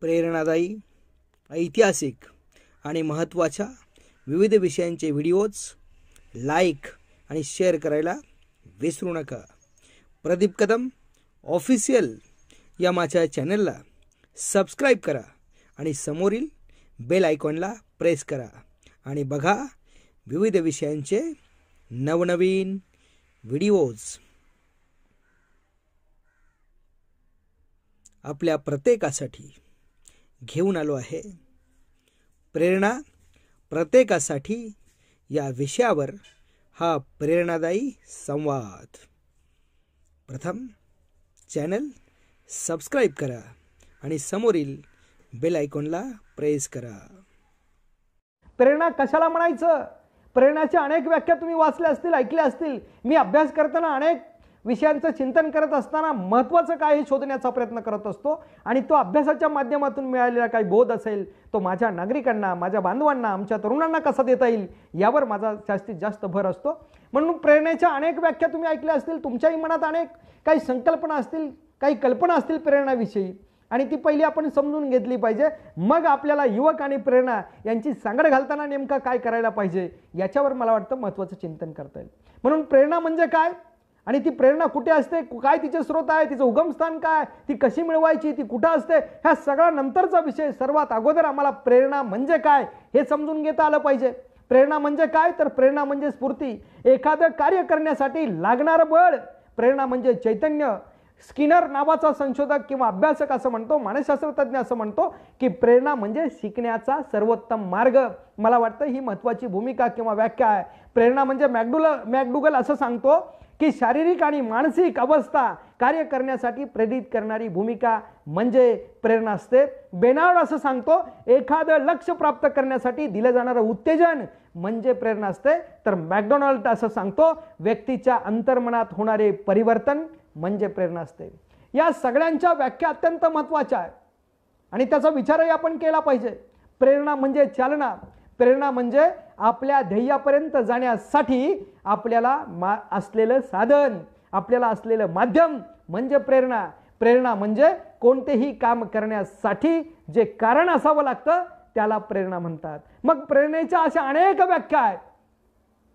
प्रेरणादायी ऐतिहासिक आणि महत्त्वाच्या विविध विषयांचे व्हिडिओज लाईक आणि शेअर करायला विसरू नका प्रदीप कदम ऑफिशियल या माझ्या चॅनलला सबस्क्राईब करा आणि समोरील बेल आयकॉनला प्रेस करा आणि बघा विविध विषयांचे नवनवीन व्हिडिओज आपल्या प्रत्येकासाठी घेऊन आलो आहे प्रेरणा प्रत्येकासाठी या विषयावर हा प्रेरणादायी संवाद प्रथम चॅनल सबस्क्राईब करा आणि समोरील बेल आयकॉनला प्रेस करा प्रेरणा कशाला म्हणायचं प्रेरणाच्या अनेक व्याख्या तुम्ही वाचल्या असतील ऐकल्या असतील मी अभ्यास करताना अनेक विषयांचं चिंतन करत असताना महत्त्वाचं काय हे शोधण्याचा प्रयत्न करत असतो आणि तो अभ्यासाच्या माध्यमातून मिळालेला काही बोध असेल तो माझ्या नागरिकांना माझ्या बांधवांना आमच्या तरुणांना कसा देता येईल यावर माझा जास्तीत जास्त भर असतो म्हणून प्रेरणेच्या अनेक व्याख्या तुम्ही ऐकल्या असतील तुमच्याही मनात अनेक काही संकल्पना असतील काही कल्पना असतील प्रेरणाविषयी आणि ती पहिली आपण समजून घेतली पाहिजे मग आपल्याला युवक आणि प्रेरणा यांची सांगड घालताना नेमका काय करायला पाहिजे याच्यावर मला वाटतं महत्त्वाचं चिंतन करता येईल म्हणून प्रेरणा म्हणजे काय आणि ती प्रेरणा कुठे असते काय तिचे स्रोत आहे तिचं उगमस्थान काय ती कशी मिळवायची ती कुठं असते ह्या सगळ्या नंतरचा विषय सर्वात अगोदर आम्हाला प्रेरणा म्हणजे काय हे समजून घेता आलं पाहिजे प्रेरणा म्हणजे काय तर प्रेरणा म्हणजे स्फूर्ती एखादं कार्य करण्यासाठी लागणारं बळ प्रेरणा म्हणजे चैतन्य स्किनर नावाचा संशोधक किंवा अभ्यासक असं म्हणतो मानसशास्त्रतज्ञ असं म्हणतो की प्रेरणा म्हणजे शिकण्याचा सर्वोत्तम मार्ग मला वाटतं ही महत्त्वाची भूमिका किंवा व्याख्या आहे प्रेरणा म्हणजे मॅगडुल मॅगडुगल असं सांगतो की शारीरिक आणि मानसिक अवस्था कार्य करण्यासाठी प्रेरित करणारी भूमिका म्हणजे प्रेरणा असते बेनावड असं सांगतो एखादं लक्ष प्राप्त करण्यासाठी दिलं जाणारं उत्तेजन म्हणजे प्रेरणा असते तर मॅकडोनाल्ड असं सांगतो व्यक्तीच्या अंतर्मनात होणारे परिवर्तन म्हणजे प्रेरणा असते या सगळ्यांच्या व्याख्या अत्यंत महत्त्वाच्या आहे आणि त्याचा विचारही आपण केला पाहिजे प्रेरणा म्हणजे चालना प्रेरणा म्हणजे आपल्या ध्येयापर्यंत जाण्यासाठी आपल्याला मा असलेलं साधन आपल्याला असलेलं माध्यम म्हणजे प्रेरणा प्रेरणा म्हणजे कोणतेही काम करण्यासाठी जे कारण असावं लागतं त्याला प्रेरणा म्हणतात मग प्रेरणेच्या अशा अनेक व्याख्या आहेत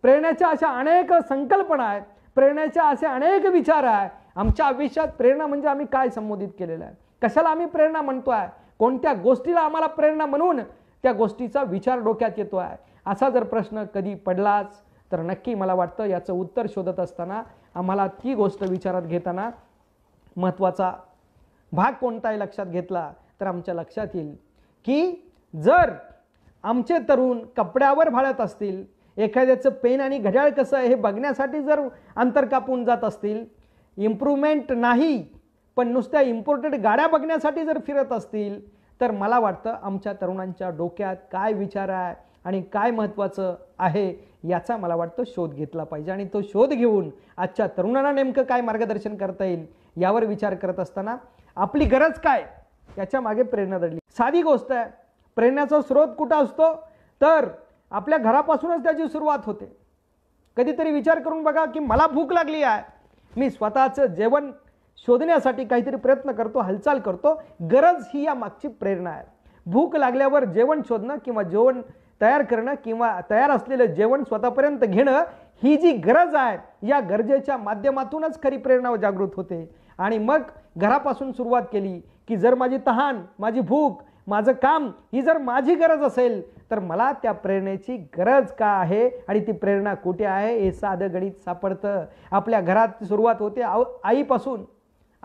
प्रेरणाच्या अशा अनेक संकल्पना आहेत प्रेरणाच्या असे अनेक विचार आहे आमच्या आयुष्यात प्रेरणा म्हणजे आम्ही काय संबोधित केलेलं आहे कशाला आम्ही प्रेरणा म्हणतो आहे कोणत्या गोष्टीला आम्हाला प्रेरणा म्हणून त्या गोष्टीचा विचार डोक्यात येतो आहे असा जर प्रश्न कधी पडलाच तर नक्की मला वाटतं याचं उत्तर शोधत असताना आम्हाला ती गोष्ट विचारात घेताना महत्त्वाचा भाग कोणताही लक्षात घेतला तर आमच्या लक्षात येईल की जर आमचे तरुण कपड्यावर भाळत असतील एखाद्याचं पेन आणि घड्याळ कसं आहे हे बघण्यासाठी जर अंतर कापून जात असतील इम्प्रूव्हमेंट नाही पण नुसत्या इम्पोर्टेड गाड्या बघण्यासाठी जर फिरत असतील तर मला वाटतं आमच्या तरुणांच्या डोक्यात काय विचार आहे आणि काय महत्त्वाचं आहे याचा मला वाटतं शोध घेतला पाहिजे आणि तो शोध घेऊन आजच्या तरुणांना नेमकं काय मार्गदर्शन करता येईल यावर विचार करत असताना आपली गरज काय याच्या मागे प्रेरणा दडली साधी गोष्ट आहे प्रेरणाचा स्रोत कुठं असतो तर आपल्या घरापासूनच त्याची सुरुवात होते कधीतरी विचार करून बघा की मला भूक लागली आहे मी स्वतःचं जेवण शोधण्यासाठी काहीतरी प्रयत्न करतो हालचाल करतो गरज ही या मागची प्रेरणा आहे भूक लागल्यावर जेवण शोधणं किंवा जेवण तयार करणं किंवा तयार असलेलं जेवण स्वतःपर्यंत घेणं ही जी गरज आहे या गरजेच्या माध्यमातूनच खरी प्रेरणा जागृत होते आणि मग घरापासून सुरुवात केली की जर माझी तहान माझी भूक माझं काम ही जर माझी गरज असेल तर मला त्या प्रेरणेची गरज का आहे आणि ती प्रेरणा कुठे आहे हे साधं गणित सापडतं आपल्या घरात सुरुवात होते आईपासून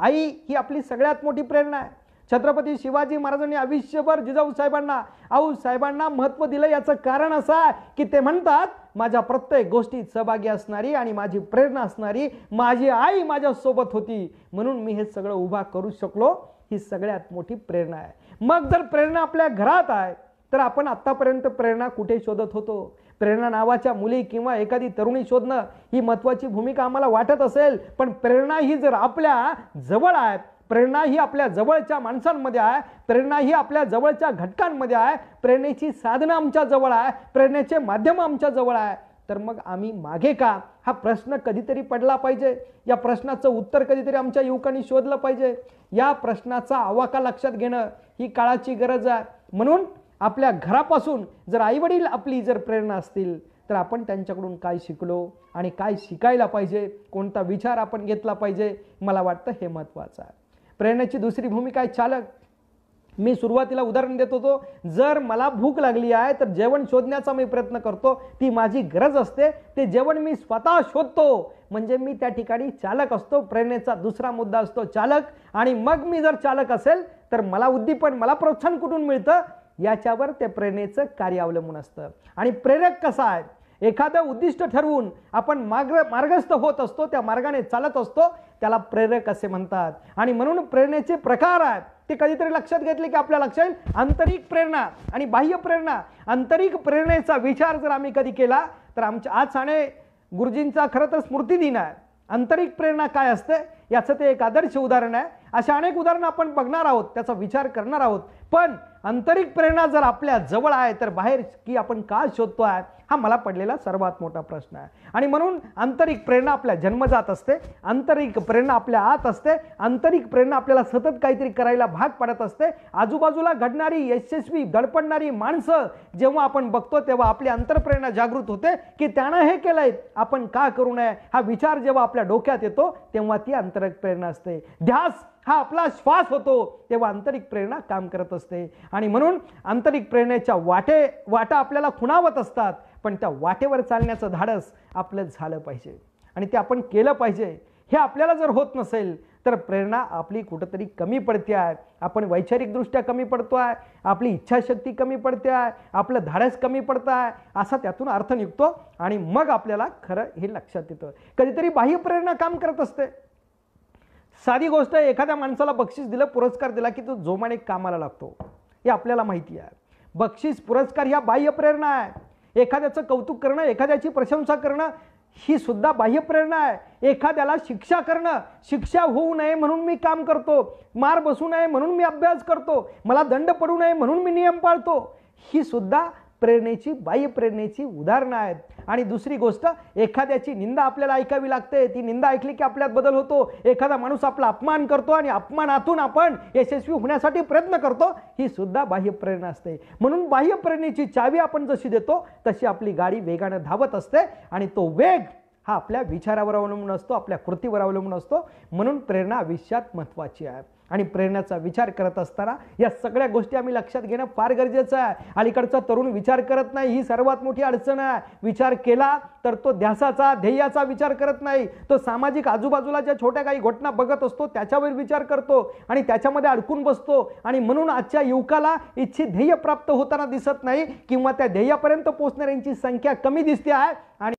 आई ही आपली सगळ्यात मोठी प्रेरणा आहे छत्रपती शिवाजी महाराजांनी आयुष्यभर जिजाऊ साहेबांना आऊ साहेबांना महत्त्व दिलं याचं कारण असं आहे की ते म्हणतात माझ्या प्रत्येक गोष्टीत सहभागी असणारी आणि माझी प्रेरणा असणारी माझी आई माझ्यासोबत होती म्हणून मी हे सगळं उभा करू शकलो ही सगळ्यात मोठी प्रेरणा आहे मग जर प्रेरणा आपल्या घरात आहे तर आपण आत्तापर्यंत प्रेरणा कुठे शोधत होतो प्रेरणा नावाच्या मुली किंवा एखादी तरुणी शोधणं ही महत्त्वाची भूमिका आम्हाला वाटत असेल पण प्रेरणा ही जर आपल्या जवळ आहे प्रेरणा ही आपल्या जवळच्या माणसांमध्ये आहे प्रेरणा ही आपल्या जवळच्या घटकांमध्ये आहे प्रेरणेची साधनं आमच्याजवळ आहे प्रेरणेचे माध्यम आमच्याजवळ आहे तर मग आम्ही मागे का हा प्रश्न कधीतरी पडला पाहिजे या प्रश्नाचं उत्तर कधीतरी आमच्या युवकांनी शोधलं पाहिजे या प्रश्नाचा आवाका लक्षात घेणं ही काळाची गरज आहे म्हणून आपल्या घरापासून जर आईवडील आपली जर प्रेरणा असतील तर आपण त्यांच्याकडून काय शिकलो आणि काय शिकायला पाहिजे कोणता विचार आपण घेतला पाहिजे मला वाटतं हे महत्त्वाचं आहे प्रेरणेची दुसरी भूमिका आहे चालक मी सुरुवातीला उदाहरण देत होतो जर मला भूक लागली आहे तर जेवण शोधण्याचा मी प्रयत्न करतो ती माझी गरज असते ते जेवण मी स्वतः शोधतो म्हणजे मी त्या ठिकाणी चालक असतो प्रेरणेचा दुसरा मुद्दा असतो चालक आणि मग मी जर चालक असेल तर मला उद्दीपन मला प्रोत्साहन कुठून मिळतं याच्यावर ते प्रेरणेचं कार्य अवलंबून असतं आणि प्रेरक कसा आहे एखादं उद्दिष्ट ठरवून आपण मार्ग मार्गस्थ होत असतो त्या मार्गाने चालत असतो त्याला प्रेरक असे म्हणतात आणि म्हणून प्रेरणेचे प्रकार आहेत ते कधीतरी लक्षात घेतले की आपल्या लक्षात येईल आंतरिक प्रेरणा आणि बाह्य प्रेरणा आंतरिक प्रेरणेचा विचार जर आम्ही कधी केला तर आमच्या आज साने गुरुजींचा खरं तर स्मृतिदिन आहे आंतरिक प्रेरणा काय असते याचं ते एक आदर्श उदाहरण आहे अशा अनेक उदाहरणं आपण बघणार आहोत त्याचा विचार करणार आहोत पण आंतरिक प्रेरणा जर आपल्या जवळ आहे तर बाहेर की आपण का शोधतो आहे हा मला पडलेला सर्वात मोठा प्रश्न आहे आणि म्हणून आंतरिक प्रेरणा आपल्या जन्मजात असते आंतरिक प्रेरणा आपल्या आत असते आंतरिक प्रेरणा आपल्याला सतत काहीतरी करायला भाग पडत असते आजूबाजूला घडणारी यशस्वी दडपडणारी माणसं जेव्हा आपण बघतो तेव्हा आपली अंतरप्रेरणा जागृत होते की त्यानं हे केलंय आपण का करू नये हा विचार जेव्हा आपल्या डोक्यात येतो तेव्हा ती आंतरिक प्रेरणा असते ध्यास हा आपला श्वास होतो तेव्हा आंतरिक प्रेरणा काम करत असते आणि म्हणून आंतरिक प्रेरणेच्या वाटे वाटा आपल्याला खुणावत असतात पण त्या वाटेवर चालण्याचं धाडस आपलं झालं पाहिजे आणि ते आपण केलं पाहिजे हे आपल्याला जर होत नसेल तर प्रेरणा आपली कुठंतरी कमी पडते आहे आपण वैचारिकदृष्ट्या कमी पडतो आहे आपली इच्छाशक्ती कमी पडते आहे आपलं धाडस कमी पडतं आहे असा त्यातून अर्थ निघतो आणि मग आपल्याला खरं हे लक्षात येतं कधीतरी बाह्य प्रेरणा काम करत असते साधी गोष्ट एखाद्या माणसाला बक्षीस दिलं पुरस्कार दिला की तो जोमाने कामाला लागतो हे आपल्याला माहिती आहे बक्षीस पुरस्कार ह्या बाह्य प्रेरणा आहे एखाद्याचं कौतुक करणं एखाद्याची प्रशंसा करणं ही सुद्धा बाह्य प्रेरणा आहे एखाद्याला शिक्षा करणं शिक्षा होऊ नये म्हणून मी काम करतो मार बसू नये म्हणून मी अभ्यास करतो मला दंड पडू नये म्हणून मी नियम पाळतो ही सुद्धा प्रेरणेची बाह्य प्रेरणेची उदाहरणं आहेत आणि दुसरी गोष्ट एखाद्याची निंदा आपल्याला ऐकावी लागते ती निंदा ऐकली की आपल्यात बदल होतो एखादा माणूस आपला अपमान करतो आणि अपमानातून आपण यशस्वी होण्यासाठी प्रयत्न करतो ही सुद्धा बाह्य प्रेरणा असते म्हणून बाह्य प्रेरणेची चावी आपण जशी देतो तशी आपली गाडी वेगानं धावत असते आणि तो वेग हा आपल्या विचारावर अवलंबून असतो आपल्या कृतीवर अवलंबून असतो म्हणून प्रेरणा आयुष्यात महत्वाची आहे आणि प्रेरणाचा विचार करत असताना या सगळ्या गोष्टी आम्ही लक्षात घेणं फार गरजेचं आहे अलीकडचा तरुण विचार करत नाही ही सर्वात मोठी अडचण आहे विचार केला तर तो ध्यासाचा ध्येयाचा विचार करत नाही तो सामाजिक आजूबाजूला ज्या छोट्या काही घटना बघत असतो त्याच्यावर विचार करतो आणि त्याच्यामध्ये अडकून बसतो आणि म्हणून आजच्या युवकाला इच्छित ध्येय प्राप्त होताना दिसत नाही किंवा त्या ध्येयापर्यंत पोहोचणाऱ्यांची संख्या कमी दिसते आहे आणि